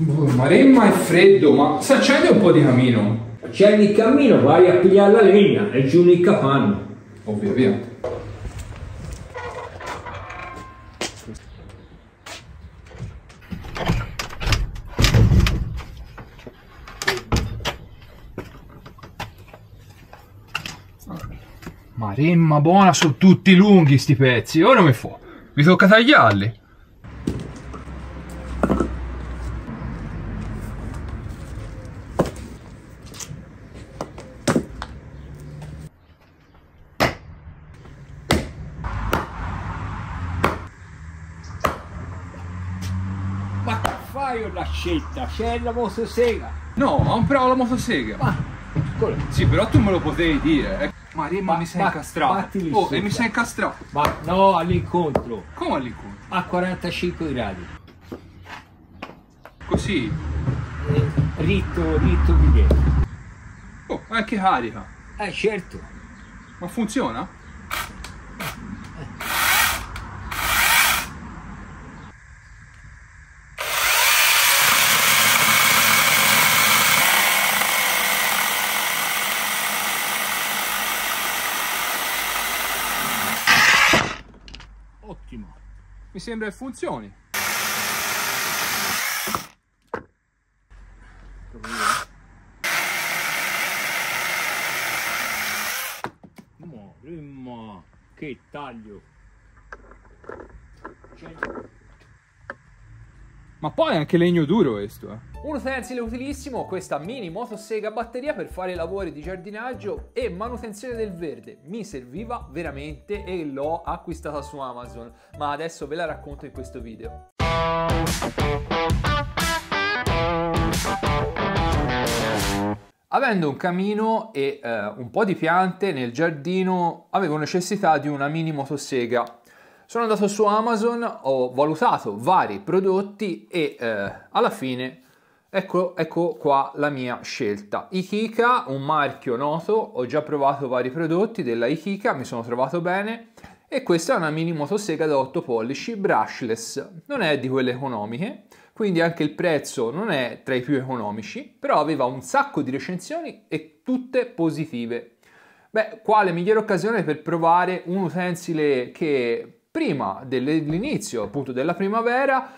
Maremma è freddo, ma si accende un po' di camino. Accendi il cammino, vai a pigliare la legna e giù nel capanno. Oh, via. Maremma buona sono tutti lunghi sti pezzi, ora mi fa. Mi tocca tagliarli. fai o scelta? C'è la vostra sega? No, però la vostra sega. Ma, ah, scusa. Sì, però tu me lo potevi dire. Maria, eh. ma, ma mi sei incastrato. Oh, e mi sei incastrato. Ma no, all'incontro. Come all'incontro? A 45 gradi. Così? Eh, ritto, ritto di dentro. Oh, anche carica. Eh, certo. Ma funziona? sembra che funzioni. Ma, che taglio! 100. Cioè, ma poi anche legno duro questo, eh. Un utensile utilissimo, questa mini motosega a batteria per fare lavori di giardinaggio e manutenzione del verde. Mi serviva veramente e l'ho acquistata su Amazon, ma adesso ve la racconto in questo video. Avendo un camino e eh, un po' di piante nel giardino, avevo necessità di una mini motosega sono andato su Amazon, ho valutato vari prodotti e eh, alla fine ecco, ecco qua la mia scelta. Ikika, un marchio noto, ho già provato vari prodotti della Ikika, mi sono trovato bene e questa è una mini motosega da 8 pollici brushless, non è di quelle economiche, quindi anche il prezzo non è tra i più economici, però aveva un sacco di recensioni e tutte positive. Beh, quale migliore occasione per provare un utensile che prima dell'inizio appunto della primavera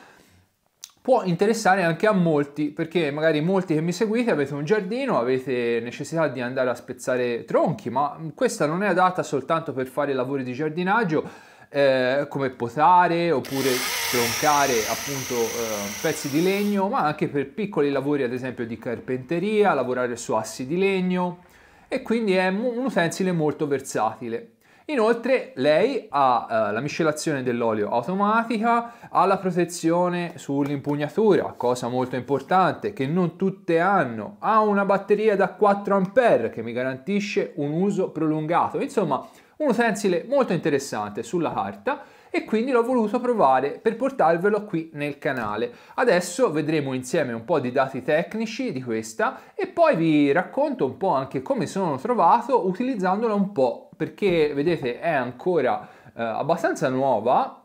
può interessare anche a molti, perché magari molti che mi seguite avete un giardino, avete necessità di andare a spezzare tronchi, ma questa non è adatta soltanto per fare lavori di giardinaggio, eh, come potare oppure troncare appunto eh, pezzi di legno, ma anche per piccoli lavori ad esempio di carpenteria, lavorare su assi di legno e quindi è un utensile molto versatile. Inoltre lei ha eh, la miscelazione dell'olio automatica, ha la protezione sull'impugnatura, cosa molto importante che non tutte hanno, ha una batteria da 4A che mi garantisce un uso prolungato, insomma un utensile molto interessante sulla carta e quindi l'ho voluto provare per portarvelo qui nel canale. Adesso vedremo insieme un po' di dati tecnici di questa e poi vi racconto un po' anche come sono trovato utilizzandola un po' perché vedete è ancora eh, abbastanza nuova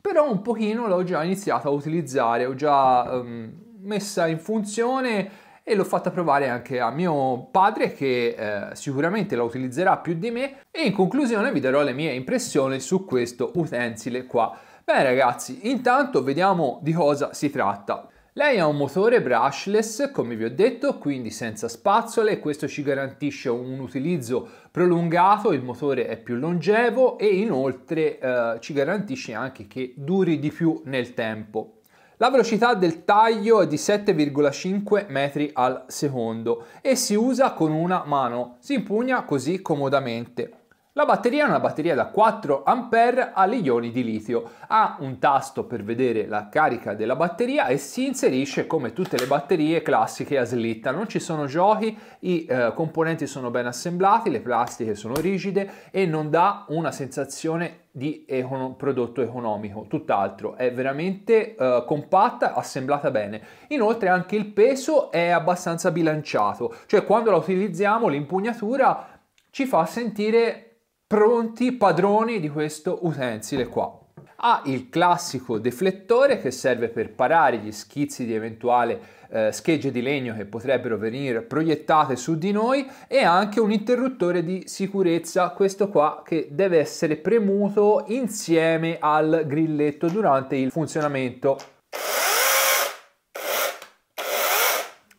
però un pochino l'ho già iniziato a utilizzare, ho già um, messa in funzione e l'ho fatta provare anche a mio padre che eh, sicuramente la utilizzerà più di me e in conclusione vi darò le mie impressioni su questo utensile qua. Beh ragazzi, intanto vediamo di cosa si tratta. Lei ha un motore brushless, come vi ho detto, quindi senza spazzole, questo ci garantisce un utilizzo prolungato, il motore è più longevo e inoltre eh, ci garantisce anche che duri di più nel tempo. La velocità del taglio è di 7,5 metri al secondo e si usa con una mano, si impugna così comodamente. La batteria è una batteria da 4A agli ioni di litio, ha un tasto per vedere la carica della batteria e si inserisce come tutte le batterie classiche a slitta, non ci sono giochi, i eh, componenti sono ben assemblati, le plastiche sono rigide e non dà una sensazione di econo, prodotto economico, tutt'altro, è veramente eh, compatta, assemblata bene. Inoltre anche il peso è abbastanza bilanciato, cioè quando la utilizziamo l'impugnatura ci fa sentire pronti padroni di questo utensile qua. Ha il classico deflettore che serve per parare gli schizzi di eventuali eh, schegge di legno che potrebbero venire proiettate su di noi e anche un interruttore di sicurezza, questo qua che deve essere premuto insieme al grilletto durante il funzionamento.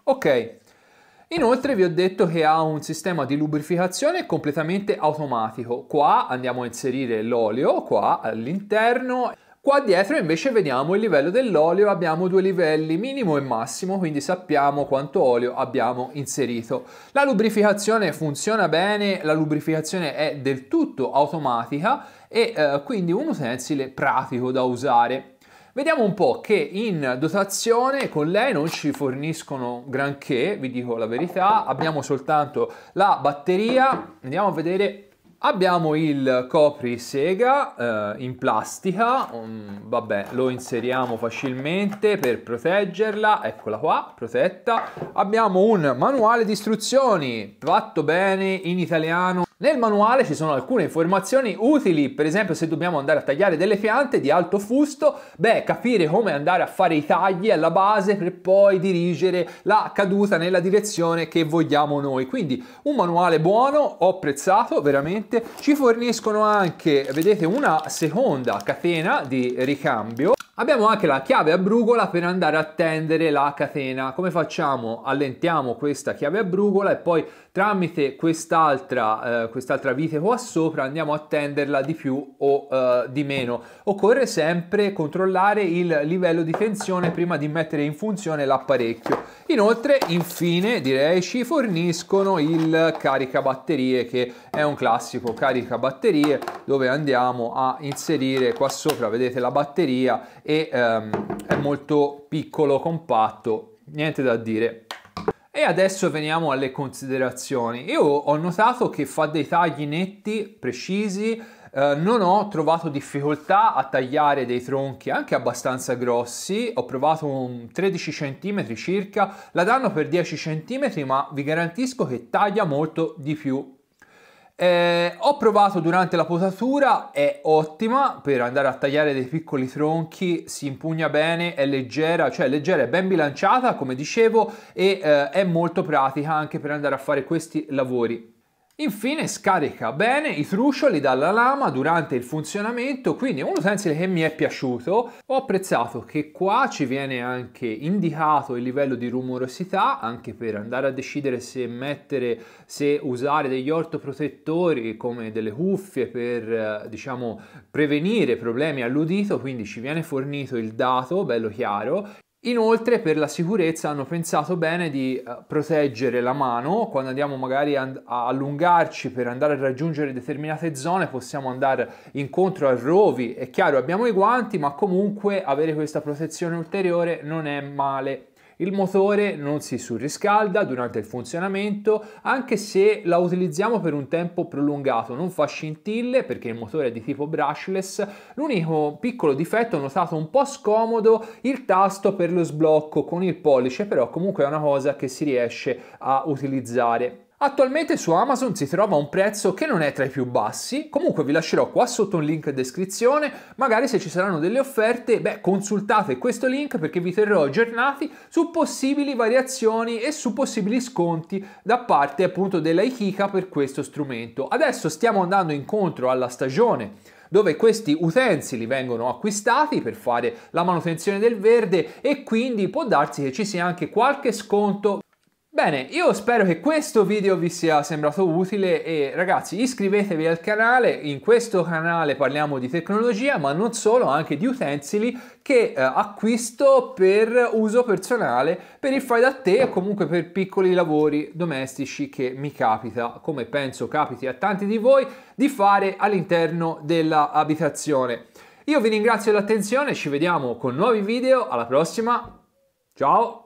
Ok, Inoltre vi ho detto che ha un sistema di lubrificazione completamente automatico. Qua andiamo a inserire l'olio, qua all'interno. Qua dietro invece vediamo il livello dell'olio, abbiamo due livelli, minimo e massimo, quindi sappiamo quanto olio abbiamo inserito. La lubrificazione funziona bene, la lubrificazione è del tutto automatica e eh, quindi un utensile pratico da usare. Vediamo un po' che in dotazione con lei non ci forniscono granché, vi dico la verità, abbiamo soltanto la batteria, andiamo a vedere Abbiamo il copri sega eh, in plastica, um, vabbè lo inseriamo facilmente per proteggerla, eccola qua, protetta. Abbiamo un manuale di istruzioni, fatto bene in italiano nel manuale ci sono alcune informazioni utili, per esempio se dobbiamo andare a tagliare delle piante di alto fusto, beh, capire come andare a fare i tagli alla base per poi dirigere la caduta nella direzione che vogliamo noi. Quindi un manuale buono, ho apprezzato veramente. Ci forniscono anche, vedete, una seconda catena di ricambio Abbiamo anche la chiave a brugola per andare a tendere la catena. Come facciamo? Allentiamo questa chiave a brugola e poi tramite quest'altra eh, quest'altra vite qua sopra andiamo a tenderla di più o eh, di meno. Occorre sempre controllare il livello di tensione prima di mettere in funzione l'apparecchio. Inoltre, infine, direi, ci forniscono il caricabatterie che è un classico carica batterie dove andiamo a inserire qua sopra vedete la batteria e ehm, è molto piccolo compatto niente da dire e adesso veniamo alle considerazioni io ho notato che fa dei tagli netti precisi Uh, non ho trovato difficoltà a tagliare dei tronchi anche abbastanza grossi, ho provato un 13 cm circa, la danno per 10 cm ma vi garantisco che taglia molto di più eh, ho provato durante la posatura, è ottima per andare a tagliare dei piccoli tronchi, si impugna bene, è leggera, cioè leggera, è ben bilanciata come dicevo e eh, è molto pratica anche per andare a fare questi lavori Infine scarica bene i trucioli dalla lama durante il funzionamento, quindi un utensile che mi è piaciuto. Ho apprezzato che qua ci viene anche indicato il livello di rumorosità, anche per andare a decidere se mettere, se usare degli ortoprotettori come delle cuffie per, eh, diciamo, prevenire problemi all'udito, quindi ci viene fornito il dato, bello chiaro. Inoltre per la sicurezza hanno pensato bene di eh, proteggere la mano, quando andiamo magari a allungarci per andare a raggiungere determinate zone possiamo andare incontro a rovi, è chiaro abbiamo i guanti ma comunque avere questa protezione ulteriore non è male il motore non si surriscalda durante il funzionamento anche se la utilizziamo per un tempo prolungato, non fa scintille perché il motore è di tipo brushless, l'unico piccolo difetto notato un po' scomodo il tasto per lo sblocco con il pollice però comunque è una cosa che si riesce a utilizzare. Attualmente su Amazon si trova a un prezzo che non è tra i più bassi, comunque vi lascerò qua sotto un link in descrizione, magari se ci saranno delle offerte, beh consultate questo link perché vi terrò aggiornati su possibili variazioni e su possibili sconti da parte appunto della Ikica per questo strumento. Adesso stiamo andando incontro alla stagione dove questi utensili vengono acquistati per fare la manutenzione del verde e quindi può darsi che ci sia anche qualche sconto Bene, io spero che questo video vi sia sembrato utile e ragazzi iscrivetevi al canale, in questo canale parliamo di tecnologia ma non solo, anche di utensili che eh, acquisto per uso personale, per il fai da te o comunque per piccoli lavori domestici che mi capita, come penso capiti a tanti di voi, di fare all'interno dell'abitazione. Io vi ringrazio dell'attenzione, ci vediamo con nuovi video, alla prossima, ciao!